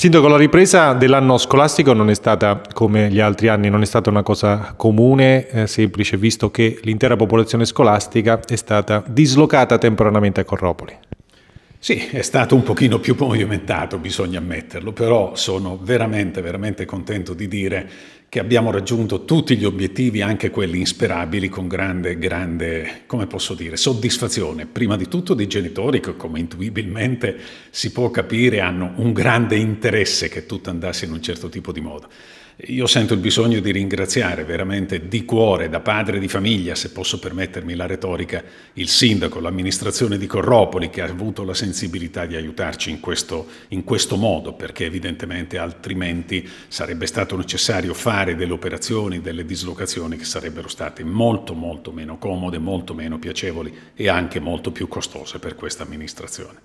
Sindaco, la ripresa dell'anno scolastico non è stata come gli altri anni, non è stata una cosa comune, eh, semplice, visto che l'intera popolazione scolastica è stata dislocata temporaneamente a Corropoli. Sì, è stato un pochino più movimentato, bisogna ammetterlo, però sono veramente, veramente contento di dire che abbiamo raggiunto tutti gli obiettivi, anche quelli insperabili, con grande, grande, come posso dire, soddisfazione. Prima di tutto dei genitori che, come intuibilmente si può capire, hanno un grande interesse che tutto andasse in un certo tipo di modo. Io sento il bisogno di ringraziare veramente di cuore, da padre di famiglia, se posso permettermi la retorica, il sindaco, l'amministrazione di Corropoli che ha avuto la sensibilità di aiutarci in questo, in questo modo, perché evidentemente altrimenti sarebbe stato necessario fare evitare delle operazioni, delle dislocazioni che sarebbero state molto molto meno comode, molto meno piacevoli e anche molto più costose per questa amministrazione.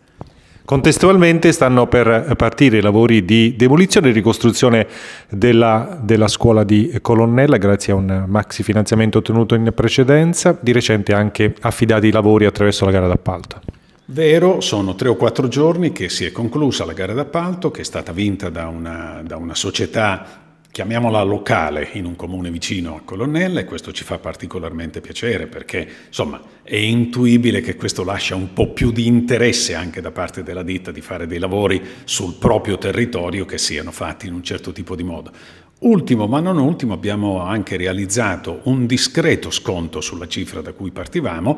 Contestualmente stanno per partire i lavori di demolizione e ricostruzione della, della, scuola di Colonnella grazie a un maxi finanziamento ottenuto in precedenza, di recente anche affidati i lavori attraverso la gara d'appalto. Vero, sono tre o quattro giorni che si è conclusa la gara d'appalto che è stata vinta da una, da una società chiamiamola locale, in un comune vicino a Colonnella e questo ci fa particolarmente piacere perché insomma è intuibile che questo lascia un po' più di interesse anche da parte della ditta di fare dei lavori sul proprio territorio che siano fatti in un certo tipo di modo. Ultimo ma non ultimo abbiamo anche realizzato un discreto sconto sulla cifra da cui partivamo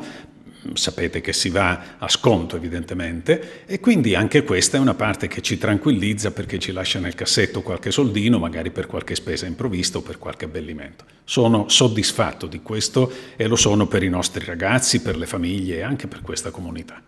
sapete che si va a sconto evidentemente e quindi anche questa è una parte che ci tranquillizza perché ci lascia nel cassetto qualche soldino, magari per qualche spesa improvvista o per qualche abbellimento. Sono soddisfatto di questo e lo sono per i nostri ragazzi, per le famiglie e anche per questa comunità.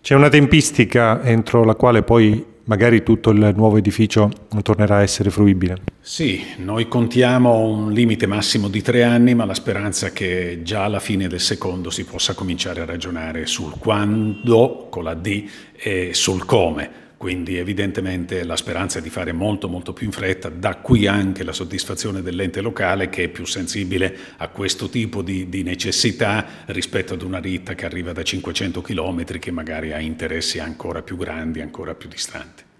C'è una tempistica entro la quale poi magari tutto il nuovo edificio tornerà a essere fruibile. Sì, noi contiamo un limite massimo di tre anni, ma la speranza è che già alla fine del secondo si possa cominciare a ragionare sul quando, con la D, e sul come quindi evidentemente la speranza è di fare molto molto più in fretta, da qui anche la soddisfazione dell'ente locale che è più sensibile a questo tipo di, di necessità rispetto ad una ritta che arriva da 500 km che magari ha interessi ancora più grandi, ancora più distanti.